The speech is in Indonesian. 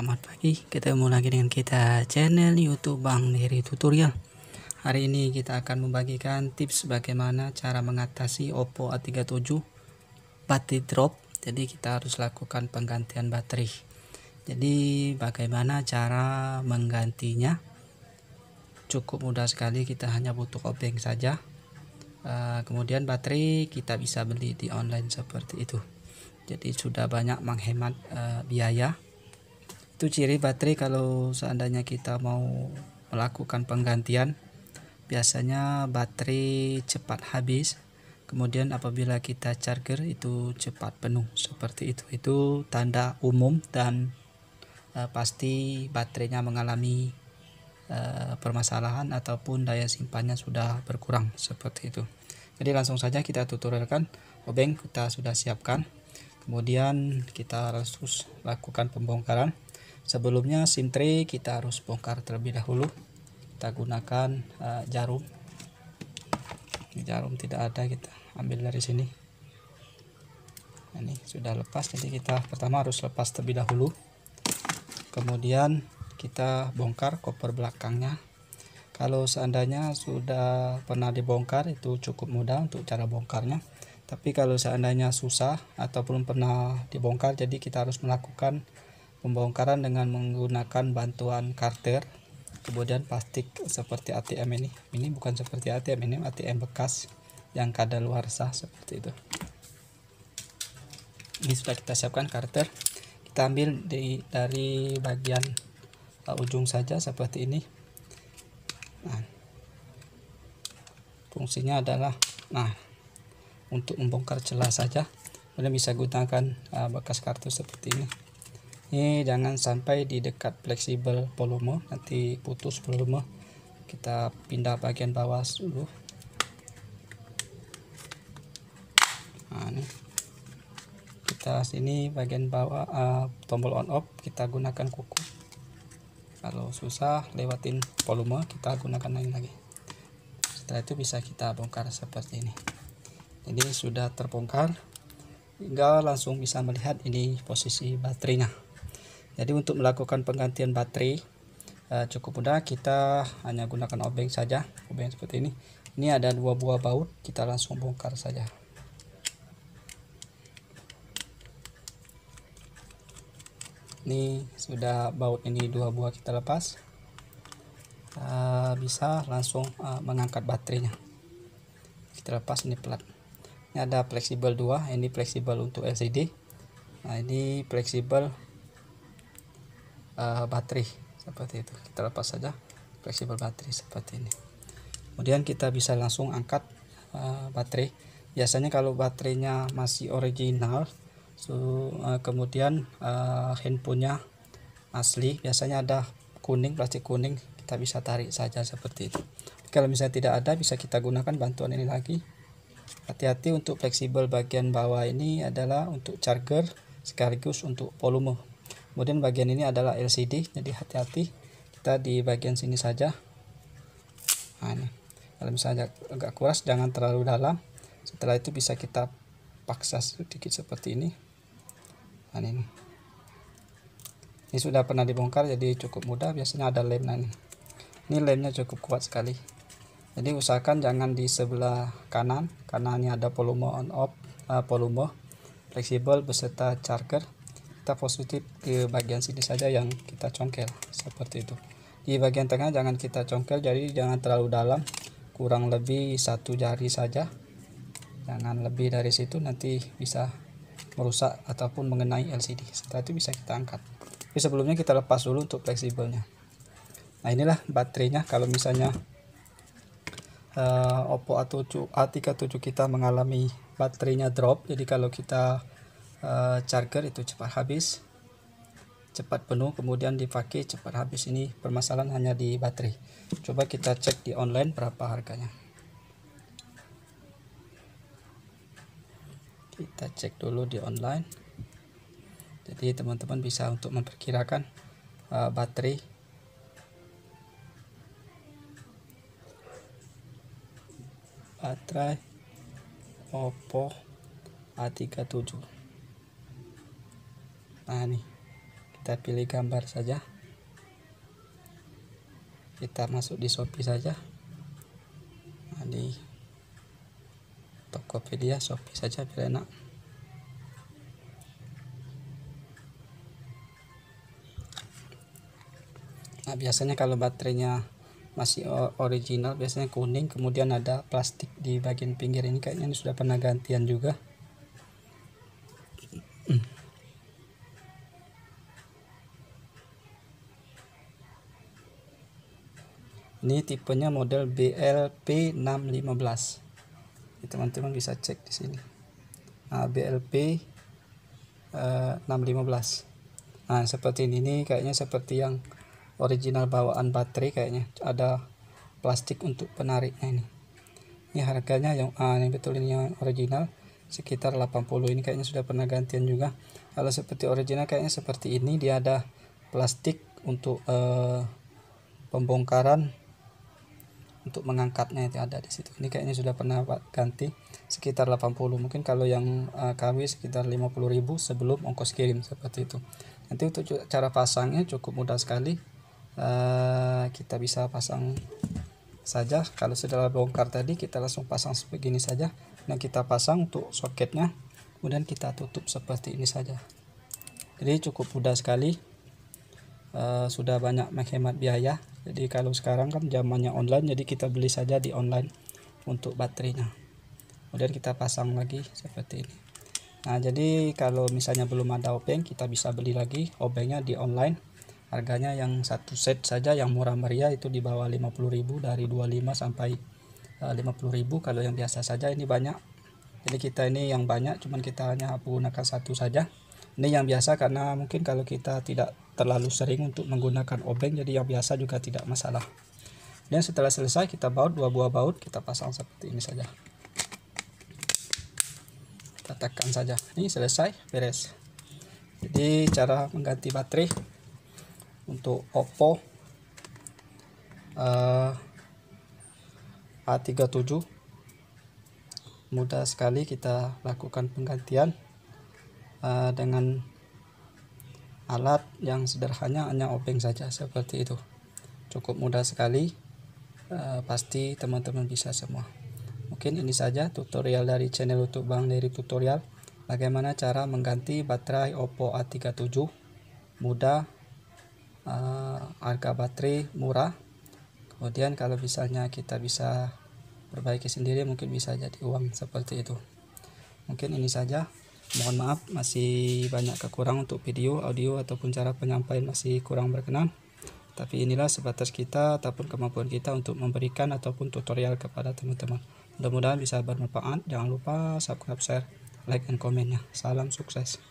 Selamat pagi, ketemu lagi dengan kita channel YouTube Bang Neri Tutorial. Hari ini kita akan membagikan tips bagaimana cara mengatasi Oppo A37 baterai drop. Jadi kita harus lakukan penggantian baterai. Jadi bagaimana cara menggantinya? Cukup mudah sekali, kita hanya butuh obeng saja. Eh, kemudian baterai kita bisa beli di online seperti itu. Jadi sudah banyak menghemat uh, biaya itu ciri baterai kalau seandainya kita mau melakukan penggantian biasanya baterai cepat habis kemudian apabila kita charger itu cepat penuh seperti itu itu tanda umum dan uh, pasti baterainya mengalami uh, permasalahan ataupun daya simpannya sudah berkurang seperti itu jadi langsung saja kita tutorialkan obeng kita sudah siapkan kemudian kita harus lakukan pembongkaran sebelumnya SIM tray kita harus bongkar terlebih dahulu kita gunakan uh, jarum ini jarum tidak ada kita ambil dari sini ini sudah lepas jadi kita pertama harus lepas terlebih dahulu kemudian kita bongkar koper belakangnya kalau seandainya sudah pernah dibongkar itu cukup mudah untuk cara bongkarnya tapi kalau seandainya susah atau belum pernah dibongkar jadi kita harus melakukan pembongkaran dengan menggunakan bantuan karter kemudian plastik seperti ATM ini ini bukan seperti ATM ini ATM bekas yang luar sah seperti itu ini sudah kita siapkan karter kita ambil di, dari bagian uh, ujung saja seperti ini nah, fungsinya adalah nah untuk membongkar celah saja kemudian bisa gunakan uh, bekas kartu seperti ini ini jangan sampai di dekat fleksibel volume nanti putus volume kita pindah bagian bawah dulu nah ini kita sini bagian bawah uh, tombol on off kita gunakan kuku kalau susah lewatin volume kita gunakan lain lagi setelah itu bisa kita bongkar seperti ini jadi sudah terbongkar tinggal langsung bisa melihat ini posisi baterainya jadi untuk melakukan penggantian baterai uh, cukup mudah kita hanya gunakan obeng saja obeng seperti ini ini ada dua buah baut kita langsung bongkar saja ini sudah baut ini dua buah kita lepas uh, bisa langsung uh, mengangkat baterainya kita lepas ini pelat ini ada fleksibel dua, ini fleksibel untuk LCD nah ini fleksibel uh, baterai seperti itu kita lepas saja fleksibel baterai seperti ini kemudian kita bisa langsung angkat uh, baterai biasanya kalau baterainya masih original so, uh, eh, kemudian uh, handphonenya asli biasanya ada kuning plastik kuning kita bisa tarik saja seperti itu kalau misalnya tidak ada bisa kita gunakan bantuan ini lagi hati-hati untuk fleksibel bagian bawah ini adalah untuk charger sekaligus untuk volume kemudian bagian ini adalah LCD jadi hati-hati kita di bagian sini saja nah ini kalau misalnya agak, kurang, kuras jangan terlalu dalam setelah itu bisa kita paksa sedikit seperti ini nah ini ini sudah pernah dibongkar jadi cukup mudah biasanya ada lem nah ini ini lemnya cukup kuat sekali jadi usahakan jangan di sebelah kanan karena ini ada volume on off uh, volume fleksibel beserta charger kita positif ke bagian sini saja yang kita congkel seperti itu di bagian tengah jangan kita congkel jadi jangan terlalu dalam kurang lebih satu jari saja jangan lebih dari situ nanti bisa merusak ataupun mengenai LCD setelah itu bisa kita angkat tapi sebelumnya kita lepas dulu untuk fleksibelnya nah inilah baterainya kalau misalnya uh, Oppo A7, A37 kita mengalami baterainya drop jadi kalau kita uh, charger itu cepat habis cepat penuh kemudian dipakai cepat habis ini permasalahan hanya di baterai coba kita cek di online berapa harganya kita cek dulu di online jadi teman-teman bisa untuk memperkirakan uh, baterai baterai Oppo A37 nah nih kita pilih gambar saja kita masuk di Shopee saja nah, di Tokopedia Shopee saja biar enak nah biasanya kalau baterainya masih original biasanya kuning kemudian ada plastik di bagian pinggir ini kayaknya ini sudah pernah gantian juga hmm. ini tipenya model BLP615 teman-teman bisa cek di sini nah, BLP 615 eh, nah seperti ini ini kayaknya seperti yang original bawaan baterai kayaknya ada plastik untuk penariknya ini ini harganya yang ah, yang betul ini yang original sekitar 80 ini kayaknya sudah pernah gantian juga kalau seperti original kayaknya seperti ini dia ada plastik untuk eh, pembongkaran untuk mengangkatnya itu ada di situ. Ini kayaknya sudah pernah Pak ganti sekitar 80. Mungkin kalau yang uh, eh, KW sekitar 50.000 sebelum ongkos kirim seperti itu. Nanti untuk cara pasangnya cukup mudah sekali. Uh, kita bisa pasang saja kalau sudah bongkar tadi kita langsung pasang seperti ini saja nah kita pasang untuk soketnya kemudian kita tutup seperti ini saja jadi cukup mudah sekali uh, sudah banyak menghemat biaya jadi kalau sekarang kan zamannya online jadi kita beli saja di online untuk baterainya kemudian kita pasang lagi seperti ini nah jadi kalau misalnya belum ada obeng kita bisa beli lagi obengnya di online harganya yang satu set saja yang murah meriah itu di bawah 50000 dari 25 sampai 50000 eh, kalau yang biasa saja ini banyak jadi kita ini yang banyak cuman kita hanya menggunakan satu saja ini yang biasa karena mungkin kalau kita tidak terlalu sering untuk menggunakan obeng jadi yang biasa juga tidak masalah dan setelah selesai kita baut dua buah baut kita pasang seperti ini saja kita tekan saja ini selesai beres jadi cara mengganti baterai untuk Oppo eh, uh, A37 mudah sekali kita lakukan penggantian Eh, dengan alat yang sederhana hanya obeng saja seperti itu cukup mudah sekali uh, pasti teman-teman bisa semua mungkin ini saja tutorial dari channel youtube Bang dari tutorial bagaimana cara mengganti baterai Oppo A37 mudah uh, harga baterai murah kemudian kalau misalnya kita bisa perbaiki sendiri mungkin bisa jadi uang seperti itu mungkin ini saja mohon maaf masih banyak kekurangan untuk video audio ataupun cara penyampaian masih kurang berkenan tapi inilah sebatas kita ataupun kemampuan kita untuk memberikan ataupun tutorial kepada teman-teman mudah-mudahan bisa bermanfaat jangan lupa subscribe share like dan ya salam sukses